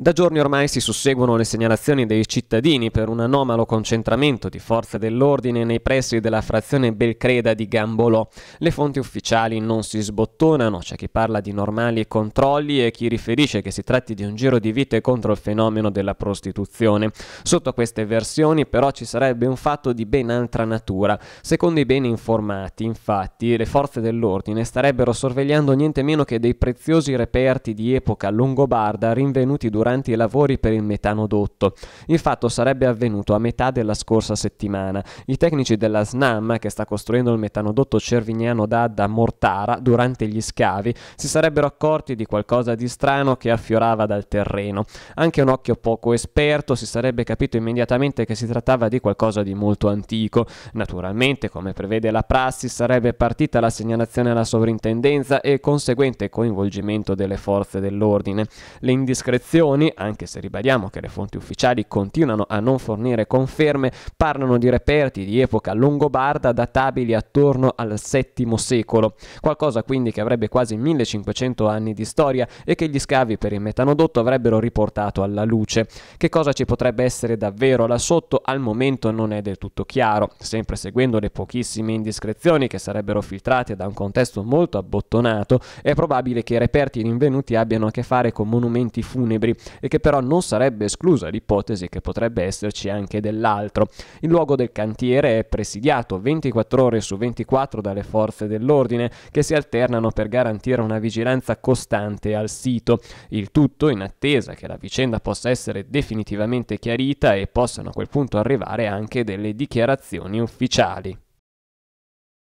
Da giorni ormai si susseguono le segnalazioni dei cittadini per un anomalo concentramento di forze dell'ordine nei pressi della frazione Belcreda di Gambolò. Le fonti ufficiali non si sbottonano, c'è chi parla di normali controlli e chi riferisce che si tratti di un giro di vite contro il fenomeno della prostituzione. Sotto queste versioni però ci sarebbe un fatto di ben altra natura. Secondo i ben informati, infatti, le forze dell'ordine starebbero sorvegliando niente meno che dei preziosi reperti di epoca longobarda rinvenuti durante durante i lavori per il metanodotto. Il fatto sarebbe avvenuto a metà della scorsa settimana. I tecnici della SNAM, che sta costruendo il metanodotto cervignano d'Adda Mortara, durante gli scavi, si sarebbero accorti di qualcosa di strano che affiorava dal terreno. Anche un occhio poco esperto si sarebbe capito immediatamente che si trattava di qualcosa di molto antico. Naturalmente, come prevede la prassi, sarebbe partita la segnalazione alla sovrintendenza e il conseguente coinvolgimento delle forze dell'ordine. Le indiscrezioni informazioni, anche se ribadiamo che le fonti ufficiali continuano a non fornire conferme, parlano di reperti di epoca longobarda databili attorno al VII secolo, qualcosa quindi che avrebbe quasi 1500 anni di storia e che gli scavi per il metanodotto avrebbero riportato alla luce. Che cosa ci potrebbe essere davvero là sotto al momento non è del tutto chiaro, sempre seguendo le pochissime indiscrezioni che sarebbero filtrate da un contesto molto abbottonato, è probabile che i reperti rinvenuti abbiano a che fare con monumenti funebri, e che però non sarebbe esclusa l'ipotesi che potrebbe esserci anche dell'altro. Il luogo del cantiere è presidiato 24 ore su 24 dalle forze dell'ordine che si alternano per garantire una vigilanza costante al sito, il tutto in attesa che la vicenda possa essere definitivamente chiarita e possano a quel punto arrivare anche delle dichiarazioni ufficiali.